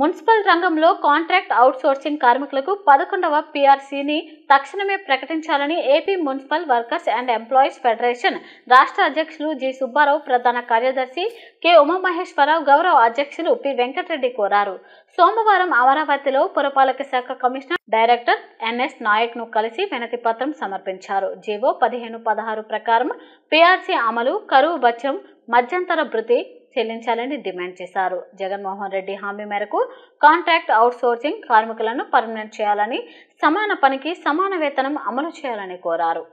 municipal రంగంలో contract outsourcing కార్మికులకు పదకొండవ పీఆర్సీని తక్షణమే ప్రకటించాలని AP municipal workers and employees federation రాష్ట్ర అధ్యక్షులు జి సుబ్బారావు ప్రధాన కార్యదర్శి కె ఉమామహేశ్వరరావు గౌరవ అధ్యక్షులు పి వెంకటరెడ్డి కోరారు సోమవారం అమరావతిలో పురపాలక శాఖ కమిషనర్ డైరెక్టర్ ఎన్ఎస్ నాయక్ ను కలిసి వినతి పత్రం సమర్పించారు జీవో పదిహేను పదహారు ప్రకారం పీఆర్సీ అమలు కరువు బత్యం మధ్యంతర భృతి చెల్లించాలని డిమాండ్ చేశారు జగన్మోహన్ రెడ్డి హామీ మేరకు కాంట్రాక్ట్ అవుట్సోర్సింగ్ కార్మికులను పర్మనెంట్ చేయాలని సమాన పనికి సమాన వేతనం అమలు చేయాలని కోరారు